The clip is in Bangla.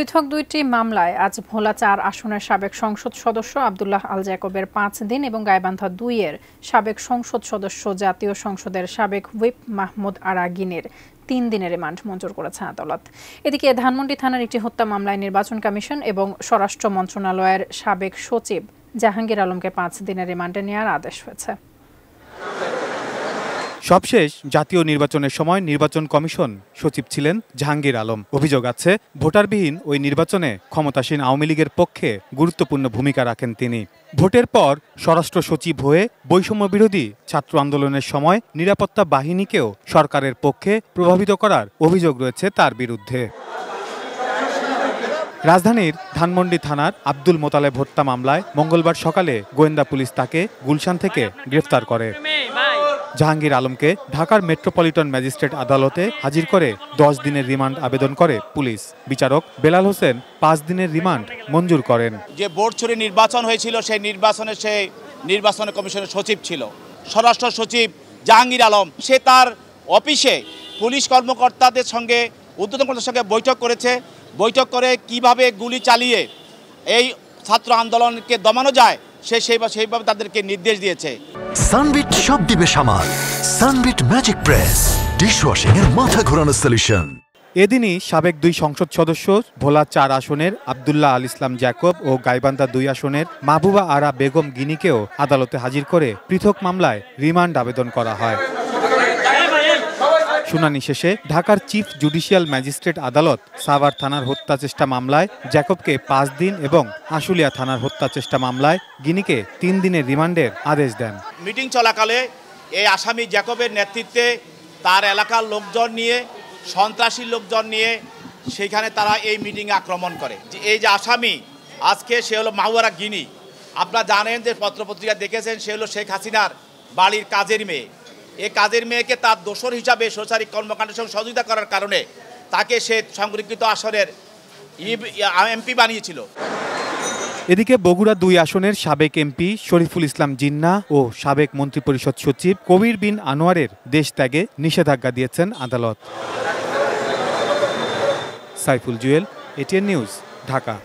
পৃথক দুইটি মামলায় আজ ভোলা চার আসনের সাবেক সংসদ সদস্য আবদুল্লাহ আল জ্যাকবের পাঁচ দিন এবং গায়বান্ধা দুইয়ের সাবেক সংসদ সদস্য জাতীয় সংসদের সাবেক হুইপ মাহমুদ আরাগিনের তিন দিনের রিমান্ড মঞ্জুর করেছে আদালত এদিকে ধানমন্ডি থানার একটি হত্যা মামলায় নির্বাচন কমিশন এবং স্বরাষ্ট্র মন্ত্রণালয়ের সাবেক সচিব জাহাঙ্গীর আলমকে পাঁচ দিনের রিমান্ডে নেওয়ার আদেশ হয়েছে সবশেষ জাতীয় নির্বাচনের সময় নির্বাচন কমিশন সচিব ছিলেন জাহাঙ্গীর আলম অভিযোগ আছে ভোটারবিহীন ওই নির্বাচনে ক্ষমতাসীন আওয়ামী লীগের পক্ষে গুরুত্বপূর্ণ ভূমিকা রাখেন তিনি ভোটের পর স্বরাষ্ট্র সচিব হয়ে বৈষম্য বিরোধী ছাত্র আন্দোলনের সময় নিরাপত্তা বাহিনীকেও সরকারের পক্ষে প্রভাবিত করার অভিযোগ রয়েছে তার বিরুদ্ধে রাজধানীর ধানমন্ডি থানার আব্দুল মোতালেব হত্যা মামলায় মঙ্গলবার সকালে গোয়েন্দা পুলিশ তাকে গুলশান থেকে গ্রেফতার করে জাহাঙ্গীর আলমকে ঢাকার মেট্রোপলিটন ম্যাজিস্ট্রেট আদালতে হাজির করে দশ দিনের রিমান্ড আবেদন করে পুলিশ বিচারক বেলাল হোসেন পাঁচ দিনের রিমান্ড মঞ্জুর করেন যে বোর্ড ছুরি নির্বাচন হয়েছিল সেই নির্বাচনে সে নির্বাচন কমিশনের সচিব ছিল স্বরাষ্ট্র সচিব জাহাঙ্গীর আলম সে তার অফিসে পুলিশ কর্মকর্তাদের সঙ্গে উদ্বোধন সঙ্গে বৈঠক করেছে বৈঠক করে কিভাবে গুলি চালিয়ে এই ছাত্র আন্দোলনকে দমানো যায় সে সেইভাবে সেইভাবে তাদেরকে নির্দেশ দিয়েছে সানবিট সব দিবে সামাল সানবিট ম্যাজিক প্রেস ডিশওয়াশিং এর মাথা ঘোরানো সলিউশন এদিনই সাবেক দুই সংসদ সদস্য ভোলা চার আসনের আবদুল্লাহ আল ইসলাম জ্যাকব ও গাইবান্ধা দুই আসনের মাহবুবা আরা বেগম গিনিকেও আদালতে হাজির করে পৃথক মামলায় রিমান্ড আবেদন করা হয় শুনানি শেষে ঢাকার চিফ জুডিশিয়াল ম্যাজিস্ট্রেট আদালত সাভার থানার হত্যা চেষ্টা মামলায় জ্যাকবকে পাঁচ দিন এবং আশুলিয়া থানার হত্যা চেষ্টা মামলায় গিনিকে তিন দিনের রিমান্ডের আদেশ দেন মিটিং চলাকালে এই আসামি জ্যাকবের নেতৃত্বে তার এলাকার লোকজন নিয়ে সন্ত্রাসী লোকজন নিয়ে সেইখানে তারা এই মিটিং আক্রমণ করে এই যে আসামি আজকে সে হলো মাহুয়ারা গিনি আপনারা জানেন যে পত্রপত্রিকা দেখেছেন সে হলো শেখ হাসিনার বাড়ির কাজের মেয়ে এ কাদের মেয়েকে তার দোষর হিসাবে সৈচারিক কর্মকাণ্ডের সঙ্গে সহযোগিতা করার কারণে তাকে সে সংরক্ষিত আসনের এমপি বানিয়েছিল এদিকে বগুড়া দুই আসনের সাবেক এমপি শরীফুল ইসলাম জিন্না ও সাবেক মন্ত্রিপরিষদ সচিব কবির বিন আনোয়ারের দেশ ত্যাগে নিষেধাজ্ঞা দিয়েছেন আদালত সাইফুল জুয়েল এটিএন নিউজ ঢাকা